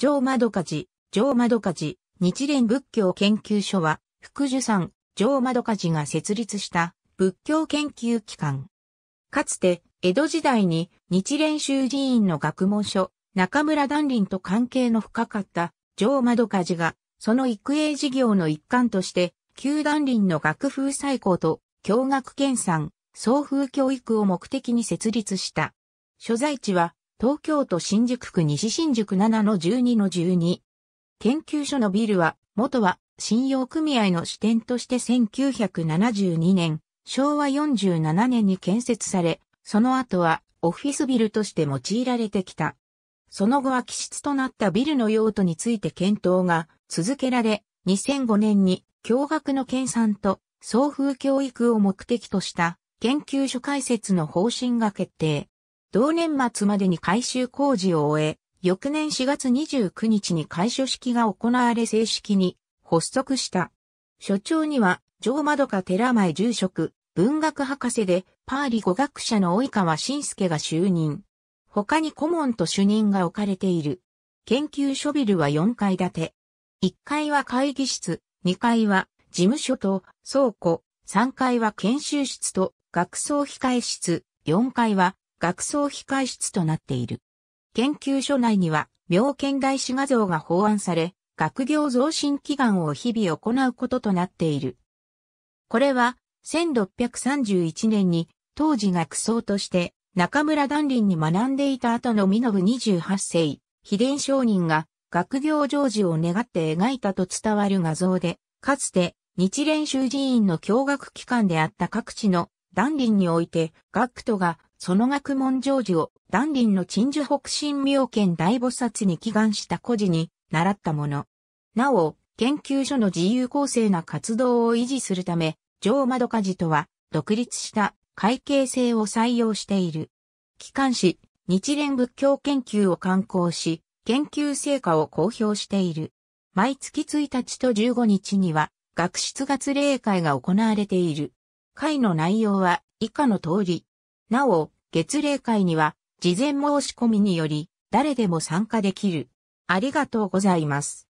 上窓かじ、上窓かじ、日蓮仏教研究所は、福寿山、上窓かじが設立した仏教研究機関。かつて、江戸時代に日蓮宗寺院の学問所、中村団林と関係の深かった上窓かじが、その育英事業の一環として、旧団林の学風再興と教学研鑽、送風教育を目的に設立した。所在地は東京都新宿区西新宿7の12の12。研究所のビルは、元は信用組合の支店として1972年、昭和47年に建設され、その後はオフィスビルとして用いられてきた。その後は基質となったビルの用途について検討が続けられ、2005年に教学の研鑽と送風教育を目的とした研究所開設の方針が決定。同年末までに改修工事を終え、翌年4月29日に改所式が行われ正式に発足した。所長には、上窓か寺前住職、文学博士で、パーリ語学者の及川晋介が就任。他に顧問と主任が置かれている。研究所ビルは4階建て。1階は会議室、2階は事務所と倉庫、3階は研修室と学装控え室、4階は学装控室となっている。研究所内には、妙見大師画像が法案され、学業増進祈願を日々行うこととなっている。これは、1631年に、当時学僧として、中村団林に学んでいた後の身延28世、秘伝商人が、学業成就を願って描いたと伝わる画像で、かつて、日蓮宗寺院の教学機関であった各地の、団林において、学徒が、その学問成就を、丹林の陳樹北新妙見大菩薩に祈願した故事に、習ったもの。なお、研究所の自由公正な活動を維持するため、上窓家事とは、独立した会計制を採用している。機関紙、日蓮仏教研究を刊行し、研究成果を公表している。毎月1日と15日には、学室月例会が行われている。会の内容は以下の通り。なお、月例会には事前申し込みにより誰でも参加できる。ありがとうございます。